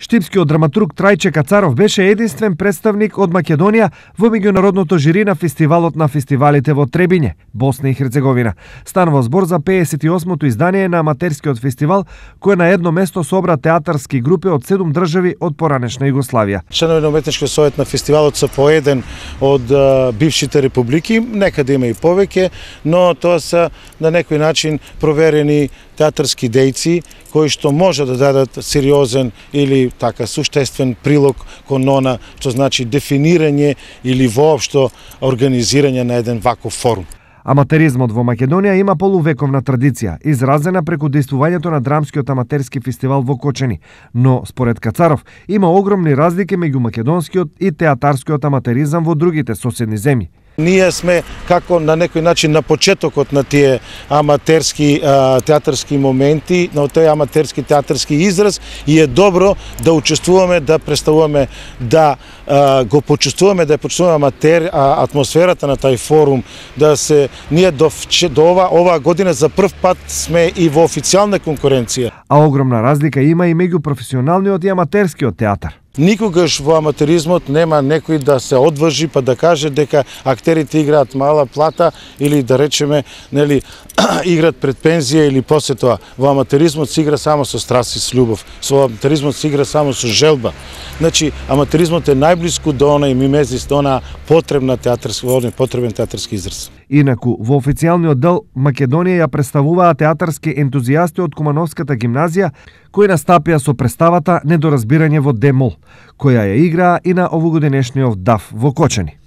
Штипскиот драматург Трајче Кацаров беше единствен представник од Македонија во меѓународното жири на фестивалот на фестивалите во Требиње, Босна и Херцеговина. Станува збор за 58-то издание на аматерскиот фестивал кој на едно место собра театарски групи од 7 држави од поранешна Југославија. Членови на Уметничкиот совет на фестивалот се поеден од бившите републики, некаде да има и повеќе, но тоа се на некој начин проверени театарски дејци кои што може да дадат сериозен или така суштествен прилог кон она што значи дефинирање или воопшто организирање на еден ваков форум. Аматеризмот во Македонија има полувековна традиција, изразена преку действувањето на драмскиот аматерски фестивал во Кочени, но според Кацаров има огромни разлики меѓу македонскиот и театарскиот аматеризам во другите соседни земји ние сме како на некој начин на почетокот на тие аматерски а, театарски моменти, на тој аматерски театарски израз и е добро да учествуваме, да представуваме, да а, го почувствуваме, да почувствуваме аматер, а, атмосферата на тај форум, да се ние до, до ова, оваа година за прв пат сме и во официјална конкуренција. А огромна разлика има и меѓу професионалниот и аматерскиот театар. Никогаш во аматеризмот нема некој да се одвржи па да каже дека актерите играат мала плата или да речеме нели играат пред пензија или после тоа. Во аматеризмот се игра само со страст и со љубов. Со аматеризмот се игра само со желба. Значи аматеризмот е најблиску до онај мимезис, до она потребна театарски оден потребен театарски израз. Инаку во официјалниот дел Македонија ја представуваа театарски ентузијасти од Кумановската гимназија кои настапија со представата Недоразбирање во Демол која ја игра и на овогодинешниот ДАФ во Кочани.